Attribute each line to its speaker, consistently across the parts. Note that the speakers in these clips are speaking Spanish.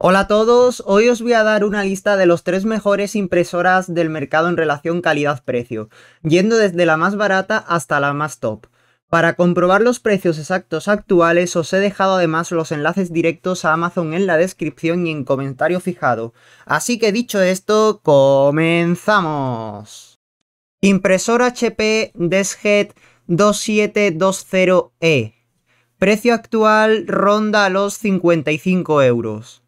Speaker 1: Hola a todos, hoy os voy a dar una lista de los tres mejores impresoras del mercado en relación calidad-precio, yendo desde la más barata hasta la más top. Para comprobar los precios exactos actuales os he dejado además los enlaces directos a Amazon en la descripción y en comentario fijado. Así que dicho esto, comenzamos. Impresora HP Deshet 2720E. Precio actual ronda los 55 euros.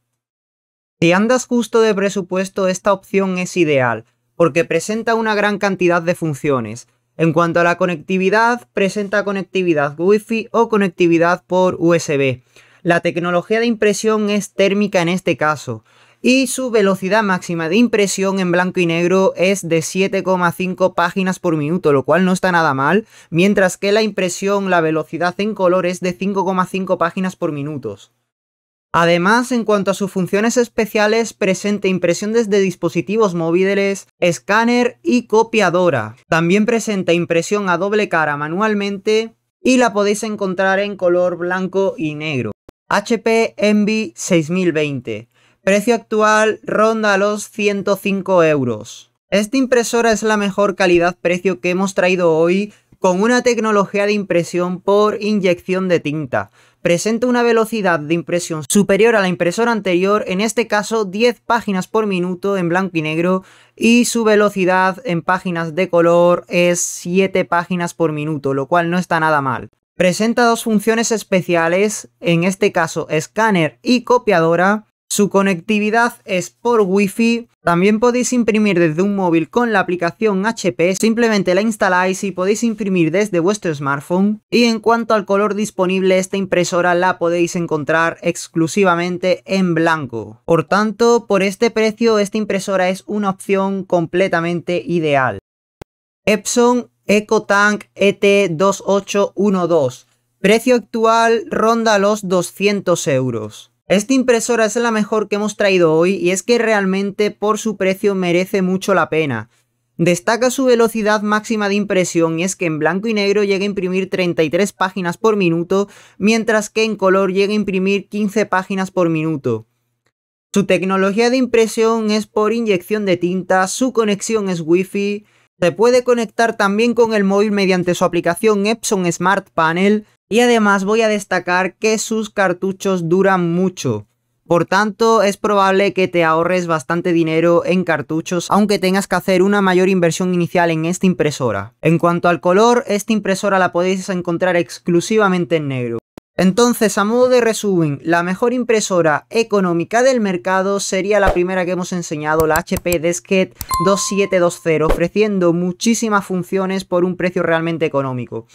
Speaker 1: Si andas justo de presupuesto, esta opción es ideal, porque presenta una gran cantidad de funciones. En cuanto a la conectividad, presenta conectividad Wi-Fi o conectividad por USB. La tecnología de impresión es térmica en este caso y su velocidad máxima de impresión en blanco y negro es de 7,5 páginas por minuto, lo cual no está nada mal, mientras que la impresión, la velocidad en color es de 5,5 páginas por minuto. Además, en cuanto a sus funciones especiales, presenta impresión desde dispositivos móviles, escáner y copiadora. También presenta impresión a doble cara manualmente y la podéis encontrar en color blanco y negro. HP Envy 6020. Precio actual ronda los 105 euros. Esta impresora es la mejor calidad-precio que hemos traído hoy con una tecnología de impresión por inyección de tinta. Presenta una velocidad de impresión superior a la impresora anterior, en este caso 10 páginas por minuto en blanco y negro, y su velocidad en páginas de color es 7 páginas por minuto, lo cual no está nada mal. Presenta dos funciones especiales, en este caso escáner y copiadora, su conectividad es por wifi, También podéis imprimir desde un móvil con la aplicación HP, simplemente la instaláis y podéis imprimir desde vuestro smartphone. Y en cuanto al color disponible, esta impresora la podéis encontrar exclusivamente en blanco. Por tanto, por este precio, esta impresora es una opción completamente ideal. Epson EcoTank ET2812. Precio actual ronda los 200 euros. Esta impresora es la mejor que hemos traído hoy y es que realmente por su precio merece mucho la pena. Destaca su velocidad máxima de impresión y es que en blanco y negro llega a imprimir 33 páginas por minuto, mientras que en color llega a imprimir 15 páginas por minuto. Su tecnología de impresión es por inyección de tinta, su conexión es Wi-Fi, se puede conectar también con el móvil mediante su aplicación Epson Smart Panel y además voy a destacar que sus cartuchos duran mucho. Por tanto, es probable que te ahorres bastante dinero en cartuchos, aunque tengas que hacer una mayor inversión inicial en esta impresora. En cuanto al color, esta impresora la podéis encontrar exclusivamente en negro. Entonces, a modo de resumen, la mejor impresora económica del mercado sería la primera que hemos enseñado, la HP Desket 2720, ofreciendo muchísimas funciones por un precio realmente económico.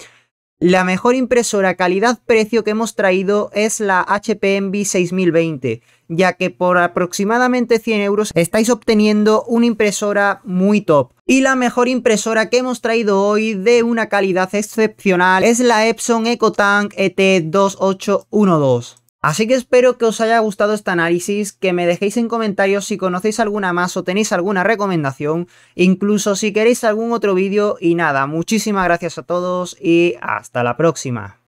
Speaker 1: La mejor impresora calidad-precio que hemos traído es la HP Envy 6020, ya que por aproximadamente 100 euros estáis obteniendo una impresora muy top. Y la mejor impresora que hemos traído hoy de una calidad excepcional es la Epson EcoTank ET2812. Así que espero que os haya gustado este análisis, que me dejéis en comentarios si conocéis alguna más o tenéis alguna recomendación, incluso si queréis algún otro vídeo y nada, muchísimas gracias a todos y hasta la próxima.